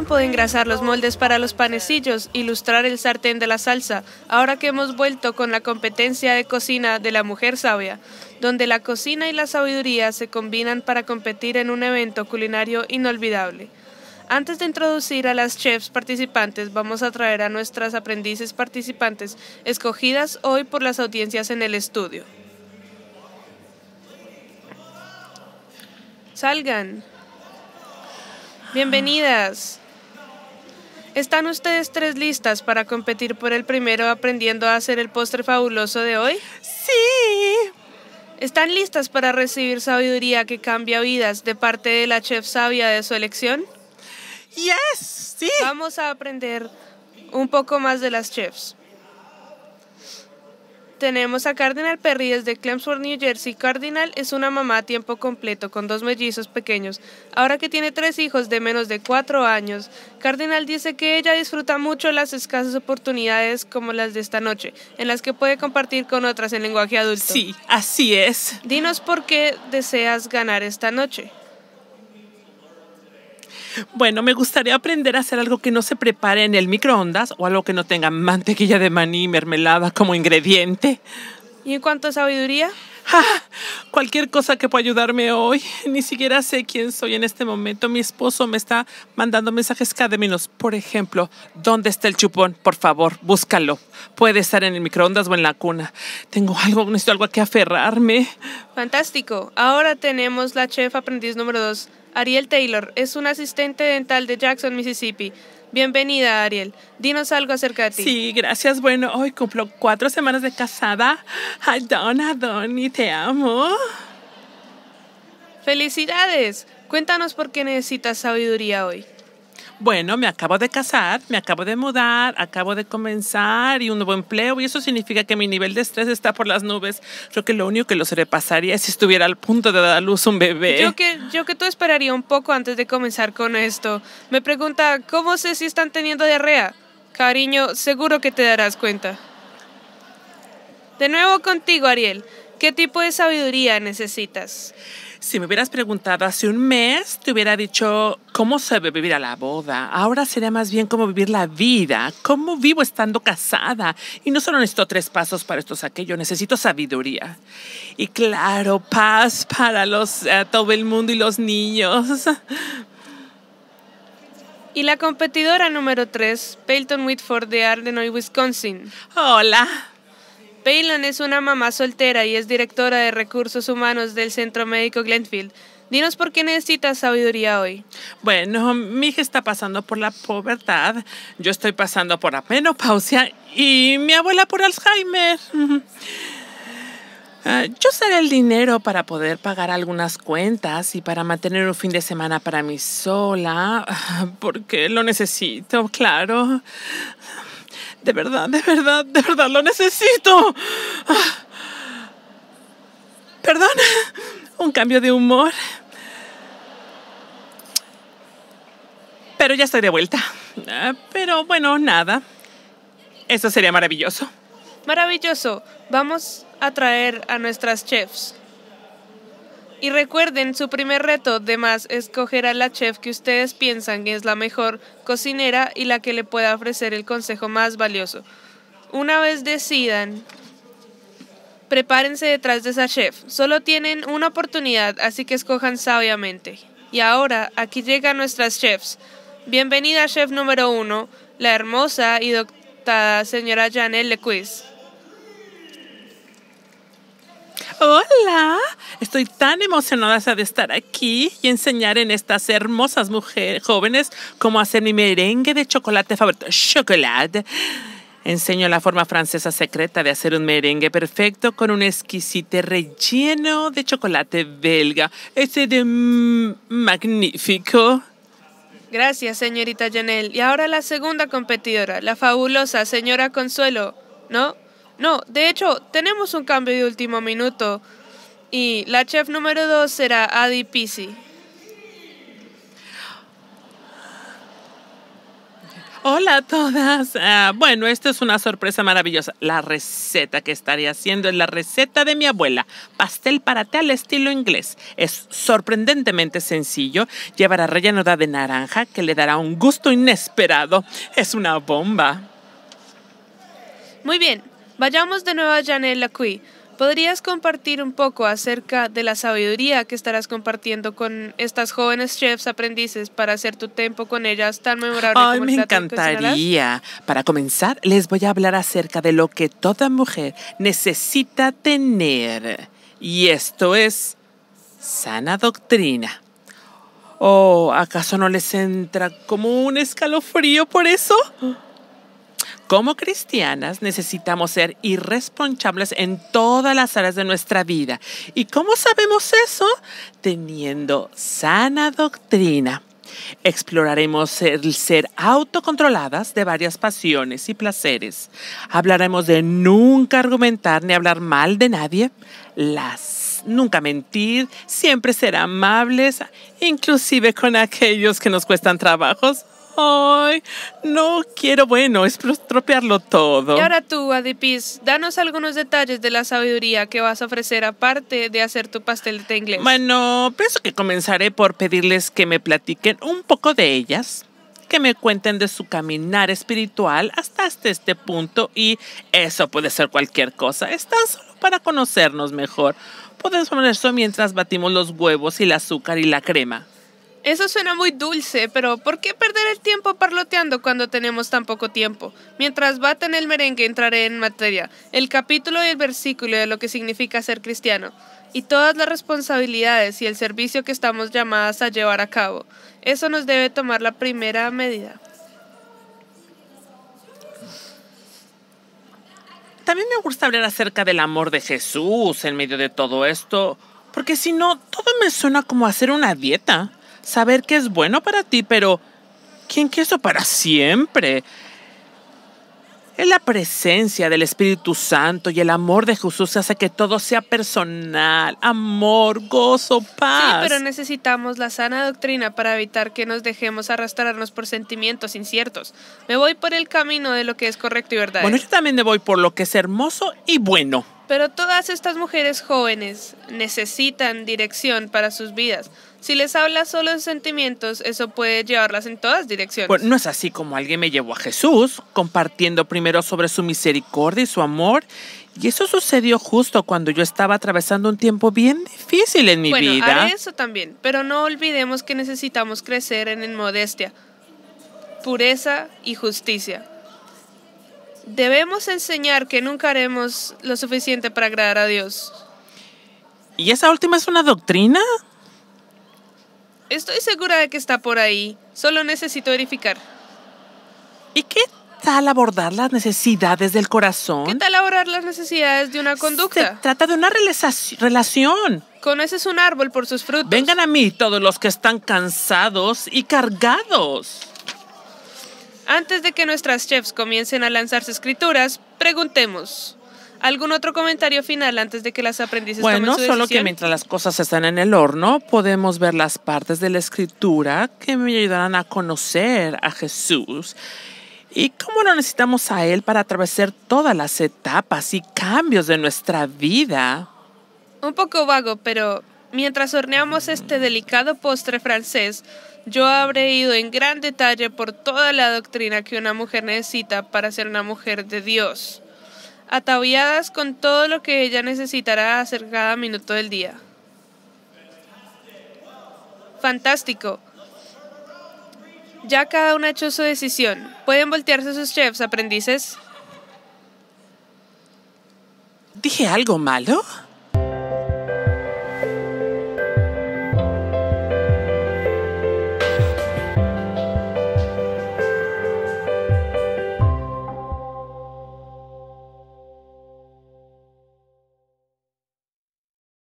tiempo de engrasar los moldes para los panecillos ilustrar el sartén de la salsa, ahora que hemos vuelto con la competencia de cocina de la mujer sabia, donde la cocina y la sabiduría se combinan para competir en un evento culinario inolvidable. Antes de introducir a las chefs participantes, vamos a traer a nuestras aprendices participantes escogidas hoy por las audiencias en el estudio. Salgan. Bienvenidas. ¿Están ustedes tres listas para competir por el primero aprendiendo a hacer el postre fabuloso de hoy? Sí. ¿Están listas para recibir sabiduría que cambia vidas de parte de la chef sabia de su elección? Yes, sí. Vamos a aprender un poco más de las chefs. Tenemos a Cardinal Perry de Clemsford, New Jersey. Cardinal es una mamá a tiempo completo con dos mellizos pequeños, ahora que tiene tres hijos de menos de cuatro años. Cardinal dice que ella disfruta mucho las escasas oportunidades como las de esta noche, en las que puede compartir con otras en lenguaje adulto. Sí, así es. Dinos por qué deseas ganar esta noche. Bueno, me gustaría aprender a hacer algo que no se prepare en el microondas o algo que no tenga mantequilla de maní y mermelada como ingrediente. ¿Y en cuanto a sabiduría? Ah, cualquier cosa que pueda ayudarme hoy. Ni siquiera sé quién soy en este momento. Mi esposo me está mandando mensajes cada minuto. Por ejemplo, ¿dónde está el chupón? Por favor, búscalo. Puede estar en el microondas o en la cuna. Tengo algo, necesito algo a que aferrarme. Fantástico. Ahora tenemos la chef aprendiz número dos Ariel Taylor es una asistente dental de Jackson, Mississippi. Bienvenida, Ariel. Dinos algo acerca de ti. Sí, gracias. Bueno, hoy cumplo cuatro semanas de casada. Adon, Adon, y te amo. ¡Felicidades! Cuéntanos por qué necesitas sabiduría hoy bueno, me acabo de casar, me acabo de mudar, acabo de comenzar y un nuevo empleo y eso significa que mi nivel de estrés está por las nubes. Creo que lo único que lo sobrepasaría es si estuviera al punto de dar a luz un bebé. Yo que, yo que tú esperaría un poco antes de comenzar con esto. Me pregunta, ¿cómo sé si están teniendo diarrea? Cariño, seguro que te darás cuenta. De nuevo contigo, Ariel. ¿Qué tipo de sabiduría necesitas? Si me hubieras preguntado hace un mes, te hubiera dicho cómo se debe vivir a la boda. Ahora sería más bien cómo vivir la vida, cómo vivo estando casada. Y no solo necesito tres pasos para esto aquello, necesito sabiduría. Y claro, paz para eh, todo el mundo y los niños. Y la competidora número tres, Peyton Whitford de Ardenoy, Wisconsin. Hola. Paylan es una mamá soltera y es directora de recursos humanos del Centro Médico Glenfield. Dinos por qué necesitas sabiduría hoy. Bueno, mi hija está pasando por la pobreza, yo estoy pasando por la menopausia y mi abuela por Alzheimer. Ah, yo seré el dinero para poder pagar algunas cuentas y para mantener un fin de semana para mí sola, porque lo necesito, claro. De verdad, de verdad, de verdad, lo necesito. Perdón, un cambio de humor. Pero ya estoy de vuelta. Ah, pero bueno, nada. Eso sería maravilloso. Maravilloso. Vamos a traer a nuestras chefs. Y recuerden, su primer reto de más escoger a la chef que ustedes piensan que es la mejor cocinera y la que le pueda ofrecer el consejo más valioso. Una vez decidan, prepárense detrás de esa chef. Solo tienen una oportunidad, así que escojan sabiamente. Y ahora, aquí llegan nuestras chefs. Bienvenida, chef número uno, la hermosa y dotada señora Janelle quiz Hola, estoy tan emocionada de estar aquí y enseñar en estas hermosas mujeres jóvenes cómo hacer mi merengue de chocolate favorito. Chocolate. Enseño la forma francesa secreta de hacer un merengue perfecto con un exquisito relleno de chocolate belga. Este de magnífico. Gracias, señorita Janelle. Y ahora la segunda competidora, la fabulosa señora Consuelo, ¿no? No, de hecho, tenemos un cambio de último minuto y la chef número dos será Adi Pisi. Hola a todas. Ah, bueno, esto es una sorpresa maravillosa. La receta que estaré haciendo es la receta de mi abuela. Pastel para té al estilo inglés. Es sorprendentemente sencillo. Llevará rellenada de naranja que le dará un gusto inesperado. Es una bomba. Muy bien. Vayamos de nuevo a Janelle Lacuy. ¿Podrías compartir un poco acerca de la sabiduría que estarás compartiendo con estas jóvenes chefs aprendices para hacer tu tiempo con ellas tan memorable? Ay, me encantaría. Para comenzar, les voy a hablar acerca de lo que toda mujer necesita tener. Y esto es sana doctrina. ¿O oh, acaso no les entra como un escalofrío por eso? Como cristianas necesitamos ser irresponsables en todas las áreas de nuestra vida. ¿Y cómo sabemos eso? Teniendo sana doctrina. Exploraremos el ser autocontroladas de varias pasiones y placeres. Hablaremos de nunca argumentar ni hablar mal de nadie. Las nunca mentir, siempre ser amables, inclusive con aquellos que nos cuestan trabajos no quiero, bueno, es estropearlo todo. Y ahora tú, Adipis, danos algunos detalles de la sabiduría que vas a ofrecer aparte de hacer tu pastel de té inglés. Bueno, pienso que comenzaré por pedirles que me platiquen un poco de ellas que me cuenten de su caminar espiritual hasta, este punto y eso puede ser cualquier cosa, Están solo para conocernos mejor. Podemos poner eso mientras batimos los huevos y el azúcar y la crema. Eso suena muy dulce, pero ¿por qué perder el tiempo parloteando cuando tenemos tan poco tiempo? Mientras baten el merengue entraré en materia, el capítulo y el versículo de lo que significa ser cristiano, y todas las responsabilidades y el servicio que estamos llamadas a llevar a cabo. Eso nos debe tomar la primera medida. También me gusta hablar acerca del amor de Jesús en medio de todo esto, porque si no, todo me suena como hacer una dieta saber que es bueno para ti, pero ¿quién quiere eso para siempre? Es la presencia del Espíritu Santo y el amor de Jesús hace que todo sea personal, amor, gozo, paz. Sí, pero necesitamos la sana doctrina para evitar que nos dejemos arrastrarnos por sentimientos inciertos. Me voy por el camino de lo que es correcto y verdadero. Bueno, yo también me voy por lo que es hermoso y bueno. Pero todas estas mujeres jóvenes necesitan dirección para sus vidas. Si les hablas solo de sentimientos, eso puede llevarlas en todas direcciones. Bueno, pues, no es así como alguien me llevó a Jesús, compartiendo primero sobre su misericordia y su amor. Y eso sucedió justo cuando yo estaba atravesando un tiempo bien difícil en mi bueno, vida. eso también, pero no olvidemos que necesitamos crecer en modestia, pureza y justicia debemos enseñar que nunca haremos lo suficiente para agradar a Dios. ¿Y esa última es una doctrina? Estoy segura de que está por ahí. Solo necesito verificar. ¿Y qué tal abordar las necesidades del corazón? ¿Qué tal abordar las necesidades de una conducta? Se trata de una relación. Conoces un árbol por sus frutos. Vengan a mí todos los que están cansados y cargados. Antes de que nuestras chefs comiencen a lanzarse escrituras, preguntemos. ¿Algún otro comentario final antes de que las aprendices bueno, tomen su decisión? solo que mientras las cosas están en el horno, podemos ver las partes de la escritura que me ayudarán a conocer a Jesús y cómo lo necesitamos a Él para atravesar todas las etapas y cambios de nuestra vida. Un poco vago, pero mientras horneamos este delicado postre francés, yo habré ido en gran detalle por toda la doctrina que una mujer necesita para ser una mujer de Dios, ataviadas con todo lo que ella necesitará hacer cada minuto del día. Fantástico. Ya cada una ha hecho su decisión. ¿Pueden voltearse sus chefs, aprendices? ¿Dije algo malo?